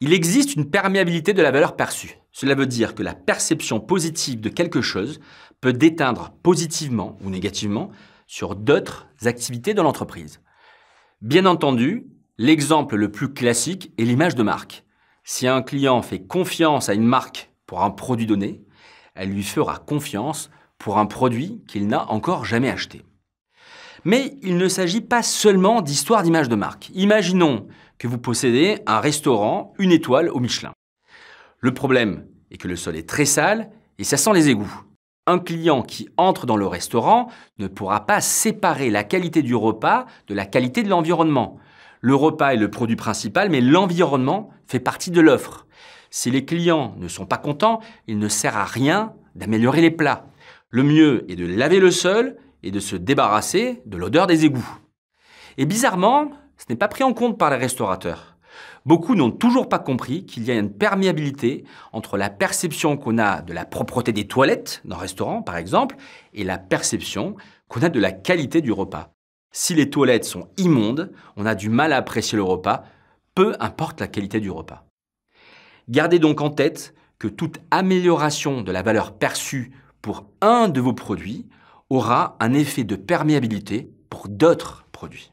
Il existe une perméabilité de la valeur perçue. Cela veut dire que la perception positive de quelque chose peut déteindre positivement ou négativement sur d'autres activités de l'entreprise. Bien entendu, l'exemple le plus classique est l'image de marque. Si un client fait confiance à une marque pour un produit donné, elle lui fera confiance pour un produit qu'il n'a encore jamais acheté. Mais il ne s'agit pas seulement d'histoire d'image de marque. Imaginons que vous possédez un restaurant, une étoile au Michelin. Le problème est que le sol est très sale et ça sent les égouts. Un client qui entre dans le restaurant ne pourra pas séparer la qualité du repas de la qualité de l'environnement. Le repas est le produit principal, mais l'environnement fait partie de l'offre. Si les clients ne sont pas contents, il ne sert à rien d'améliorer les plats. Le mieux est de laver le sol et de se débarrasser de l'odeur des égouts. Et bizarrement, ce n'est pas pris en compte par les restaurateurs. Beaucoup n'ont toujours pas compris qu'il y a une perméabilité entre la perception qu'on a de la propreté des toilettes dans un restaurant, par exemple, et la perception qu'on a de la qualité du repas. Si les toilettes sont immondes, on a du mal à apprécier le repas, peu importe la qualité du repas. Gardez donc en tête que toute amélioration de la valeur perçue pour un de vos produits aura un effet de perméabilité pour d'autres produits.